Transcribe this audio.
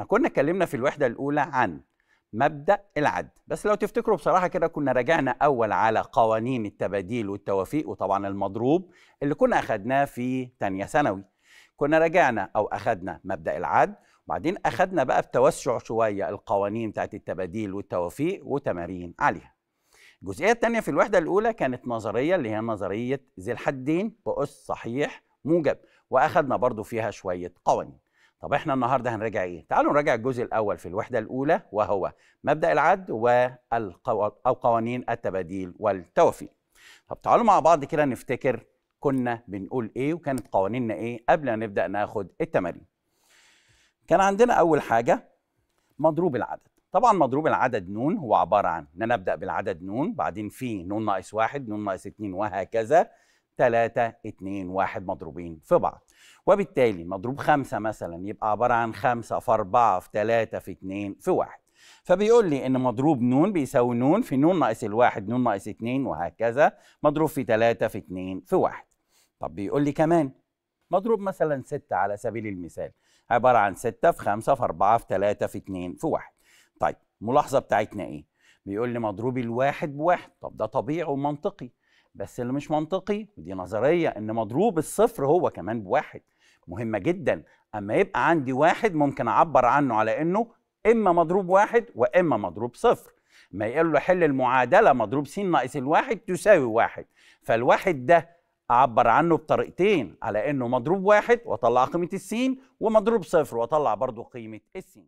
احنا كنا اتكلمنا في الوحده الاولى عن مبدا العد بس لو تفتكروا بصراحه كده كنا رجعنا اول على قوانين التباديل والتوافيق وطبعا المضروب اللي كنا اخدناه في تانية ثانوي كنا رجعنا او اخدنا مبدا العد وبعدين اخدنا بقى بتوسع شويه القوانين بتاعت التباديل والتوافيق وتمارين عليها الجزئيه الثانيه في الوحده الاولى كانت نظريه اللي هي نظريه ذي الحدين باس صحيح موجب واخدنا برضو فيها شويه قوانين طب احنا النهارده هنراجع ايه؟ تعالوا نراجع الجزء الاول في الوحده الاولى وهو مبدا العد قوانين التباديل والتوفي. طب تعالوا مع بعض كده نفتكر كنا بنقول ايه وكانت قوانيننا ايه قبل ما نبدا ناخد التمارين. كان عندنا اول حاجه مضروب العدد. طبعا مضروب العدد نون هو عباره عن ان انا ابدا بالعدد نون بعدين في نون ناقص واحد نون ناقص اتنين وهكذا 3 2 1 مضروبين في بعض وبالتالي مضروب 5 مثلا يبقى عباره عن 5 في 4 في 3 في 2 في 1 فبيقول لي ان مضروب ن بيساوي ن في ن ناقص الواحد ن ناقص 2 وهكذا مضروب في 3 في 2 في 1 طب بيقول لي كمان مضروب مثلا 6 على سبيل المثال عباره عن 6 في 5 في 4 في 3 في 2 في 1 طيب الملاحظه بتاعتنا ايه بيقول لي مضروب الواحد بواحد طب ده طبيعي ومنطقي بس اللي مش منطقي ودي نظريه ان مضروب الصفر هو كمان بواحد مهمه جدا اما يبقى عندي واحد ممكن اعبر عنه على انه اما مضروب واحد واما مضروب صفر ما يقول له حل المعادله مضروب س ناقص الواحد تساوي واحد فالواحد ده اعبر عنه بطريقتين على انه مضروب واحد واطلع قيمه السين ومضروب صفر واطلع برضو قيمه السين